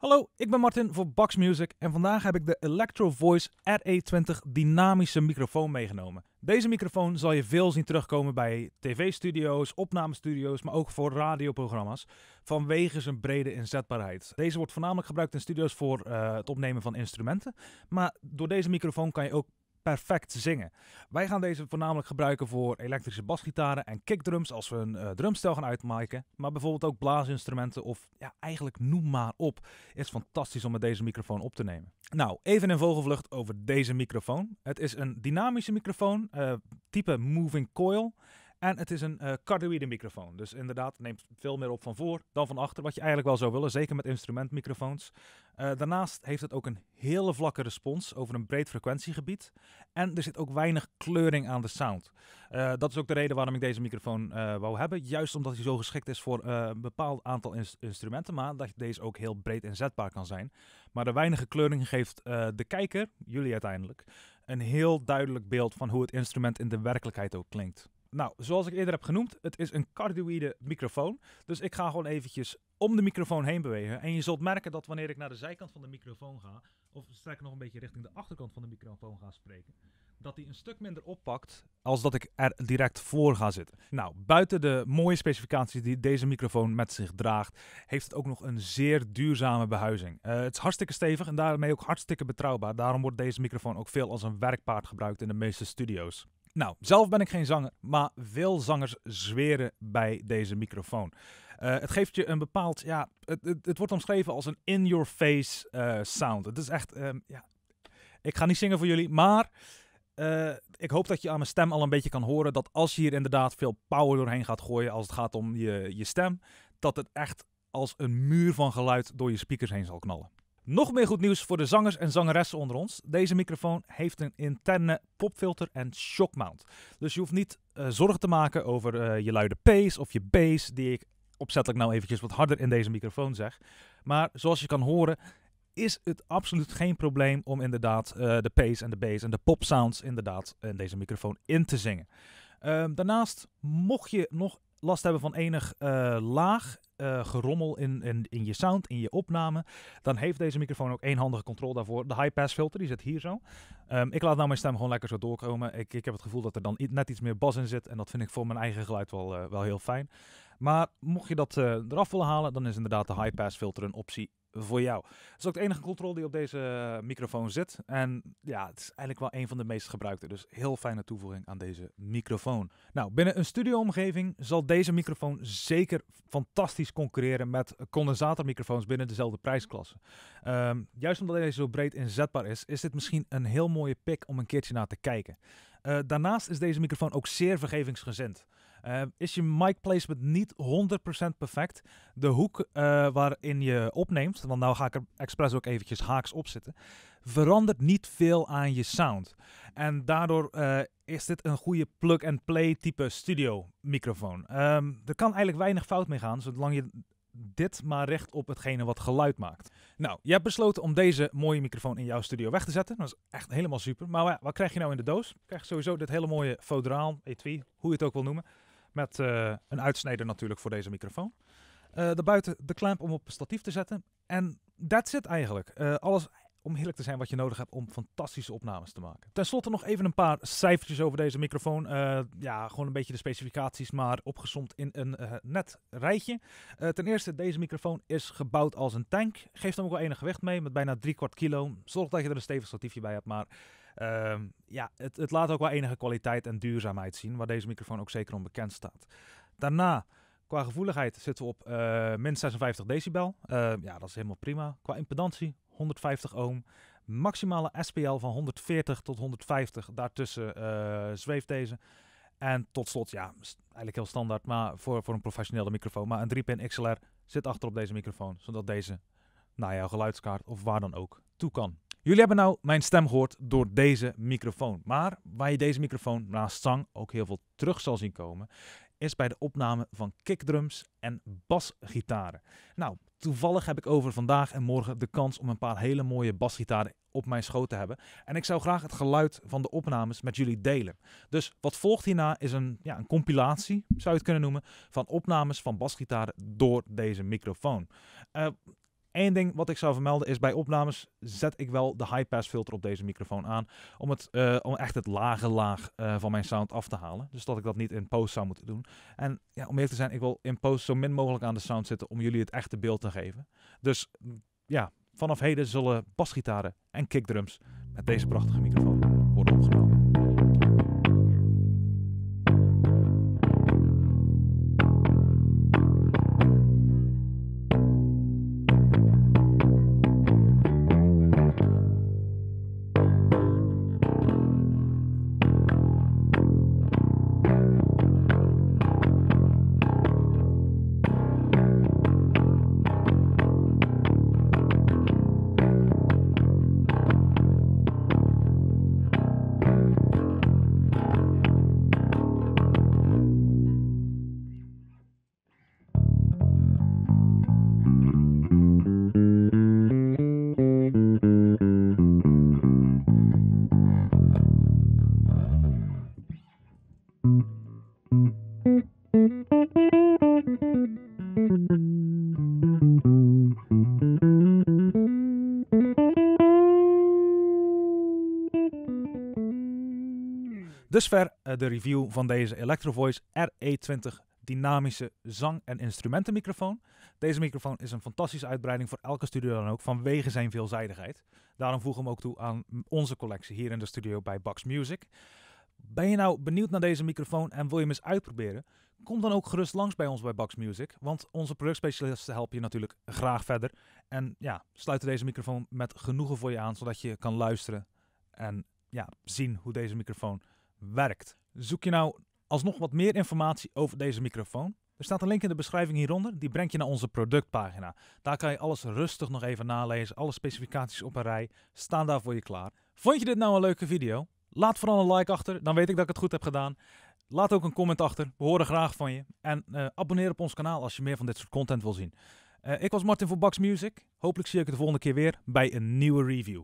Hallo, ik ben Martin voor Bax Music en vandaag heb ik de Electro Voice RE20 dynamische microfoon meegenomen. Deze microfoon zal je veel zien terugkomen bij tv-studio's, opnamestudio's, maar ook voor radioprogramma's vanwege zijn brede inzetbaarheid. Deze wordt voornamelijk gebruikt in studio's voor eh, het opnemen van instrumenten, maar door deze microfoon kan je ook perfect zingen. Wij gaan deze voornamelijk gebruiken voor elektrische basgitaren en kickdrums als we een uh, drumstel gaan uitmaken. Maar bijvoorbeeld ook blaasinstrumenten of ja, eigenlijk noem maar op. Is fantastisch om met deze microfoon op te nemen. Nou, even een vogelvlucht over deze microfoon. Het is een dynamische microfoon, eh, type moving coil. En het is een uh, eh, cardioïde microfoon. Dus inderdaad, neemt veel meer op van voor dan van achter. Wat je eigenlijk wel zou willen, zeker met instrumentmicrofoons. Eh, daarnaast heeft het ook een hele vlakke respons over een breed frequentiegebied. En er zit ook weinig kleuring aan de sound. Eh, dat is ook de reden waarom ik deze microfoon wou hebben. Juist omdat hij zo geschikt is voor een bepaald aantal instrumenten. Maar dat deze ook heel breed inzetbaar kan zijn. Maar de weinige kleuring geeft de kijker, jullie uiteindelijk, een heel duidelijk beeld van hoe het instrument in de werkelijkheid ook klinkt. Nou, zoals ik eerder heb genoemd, het is een cardioïde microfoon. Dus ik ga gewoon eventjes om de microfoon heen bewegen. En je zult merken dat wanneer ik naar de zijkant van de microfoon ga, of sterker nog een beetje richting de achterkant van de microfoon ga spreken, dat die een stuk minder oppakt als dat ik er direct voor ga zitten. Nou, buiten de mooie specificaties die deze microfoon met zich draagt, heeft het ook nog een zeer duurzame behuizing. Eh, het is hartstikke stevig en daarmee ook hartstikke betrouwbaar. Daarom wordt deze microfoon ook veel als een werkpaard gebruikt in de meeste studio's. Nou, zelf ben ik geen zanger, maar veel zangers zweren bij deze microfoon. Eh, het geeft je een bepaald, ja, het, het, wordt omschreven als een in-your-face eh, sound. Het is echt, ehm, ja, ik ga niet zingen voor jullie, maar eh, ik hoop dat je aan mijn stem al een beetje kan horen dat als je hier inderdaad veel power doorheen gaat gooien als het gaat om je, je stem, dat het echt als een muur van geluid door je speakers heen zal knallen. Nog meer goed nieuws voor de zangers en zangeressen onder ons. Deze microfoon heeft een interne popfilter en shockmount. Dus je hoeft niet eh, zorgen te maken over eh, je luide pace of je bass, die ik opzettelijk nou eventjes wat harder in deze microfoon zeg. Maar zoals je kan horen, is het absoluut geen probleem om inderdaad eh, de pace en de bass en de popsounds inderdaad in deze microfoon in te zingen. Ehm, daarnaast, mocht je nog last hebben van enig eh, laag eh, gerommel in, in, in je sound, in je opname, dan heeft deze microfoon ook handige controle daarvoor. De high-pass filter, die zit hier zo. Ehm, ik laat nou mijn stem gewoon lekker zo doorkomen. Ik, ik heb het gevoel dat er dan net iets meer bas in zit en dat vind ik voor mijn eigen geluid wel, eh, wel heel fijn. Maar mocht je dat eraf willen halen, dan is inderdaad de high-pass filter een optie voor jou. Dat is ook de enige controle die op deze eh, microfoon zit. En ja, het is eigenlijk wel een van de meest gebruikte. Dus heel fijne toevoeging aan deze microfoon. Nou, binnen een studioomgeving zal deze microfoon zeker fantastisch concurreren met condensatormicrofoons binnen dezelfde prijsklasse. Ehm, juist omdat deze zo breed inzetbaar is, is dit misschien een heel mooie pick om een keertje naar te kijken. Eh, daarnaast is deze microfoon ook zeer vergevingsgezind. Eh, is je mic placement niet 100% perfect. De hoek eh, waarin je opneemt, want nou ga ik er expres ook eventjes haaks op zitten, verandert niet veel aan je sound. En daardoor eh, is dit een goede plug-and-play type studio microfoon. Ehm, er kan eigenlijk weinig fout mee gaan, zolang je dit maar recht op hetgene wat geluid maakt. Nou, je hebt besloten om deze mooie microfoon in jouw studio weg te zetten. Dat is echt helemaal super. Maar wat krijg je nou in de doos? Je krijgt sowieso dit hele mooie fodraal, 2 e hoe je het ook wil noemen. Met eh, een uitsnede natuurlijk voor deze microfoon. Uh, daarbuiten de clamp om op statief te zetten. En that's it eigenlijk. Eh, alles om heerlijk te zijn wat je nodig hebt om fantastische opnames te maken. Ten slotte nog even een paar cijfertjes over deze microfoon. ja, gewoon een beetje de specificaties, maar opgezomd in een net rijtje. ten eerste, deze microfoon is gebouwd als een tank. Geeft hem ook wel enig gewicht mee, met bijna drie kwart kilo. Zorg dat je er een stevig statiefje bij hebt, maar Ehm, ja, het, het laat ook wel enige kwaliteit en duurzaamheid zien, waar deze microfoon ook zeker onbekend staat. Daarna, qua gevoeligheid zitten we op uh, min 56 decibel. Ehm, ja, dat is helemaal prima. Qua impedantie 150 ohm. Maximale SPL van 140 tot 150. Daartussen eh, zweeft deze. En tot slot, ja, eigenlijk heel standaard, maar voor, voor een professionele microfoon. Maar een 3-pin XLR zit achter op deze microfoon, zodat deze naar jouw geluidskaart of waar dan ook toe kan. Jullie hebben nou mijn stem gehoord door deze microfoon. Maar waar je deze microfoon naast zang ook heel veel terug zal zien komen, is bij de opname van kickdrums en basgitaren. Nou, toevallig heb ik over vandaag en morgen de kans om een paar hele mooie basgitaren op mijn schoot te hebben. En ik zou graag het geluid van de opnames met jullie delen. Dus wat volgt hierna is een, ja, een compilatie, zou je het kunnen noemen, van opnames van basgitaren door deze microfoon. Eh, Eén ding wat ik zou vermelden is bij opnames zet ik wel de high pass filter op deze microfoon aan. Om, het, eh, om echt het lage laag eh, van mijn sound af te halen. Dus dat ik dat niet in post zou moeten doen. En ja, om eerlijk te zijn, ik wil in post zo min mogelijk aan de sound zitten om jullie het echte beeld te geven. Dus mm, ja, vanaf heden zullen basgitaren en kickdrums met deze prachtige microfoon. dusver eh, de review van deze Electrovoice RE20 dynamische zang- en instrumentenmicrofoon. Deze microfoon is een fantastische uitbreiding voor elke studio dan ook vanwege zijn veelzijdigheid. Daarom voegen we hem ook toe aan onze collectie hier in de studio bij Box Music. Ben je nou benieuwd naar deze microfoon en wil je hem eens uitproberen? Kom dan ook gerust langs bij ons bij Box Music, want onze productspecialisten helpen je natuurlijk graag verder. En ja, sluiten deze microfoon met genoegen voor je aan, zodat je kan luisteren en ja, zien hoe deze microfoon werkt. Zoek je nou alsnog wat meer informatie over deze microfoon? Er staat een link in de beschrijving hieronder, die brengt je naar onze productpagina. Daar kan je alles rustig nog even nalezen, alle specificaties op een rij staan daar voor je klaar. Vond je dit nou een leuke video? Laat vooral een like achter, dan weet ik dat ik het goed heb gedaan. Laat ook een comment achter, we horen graag van je. En eh, abonneer op ons kanaal als je meer van dit soort content wil zien. Eh, ik was Martin van Bax Music. Hopelijk zie ik je de volgende keer weer bij een nieuwe review.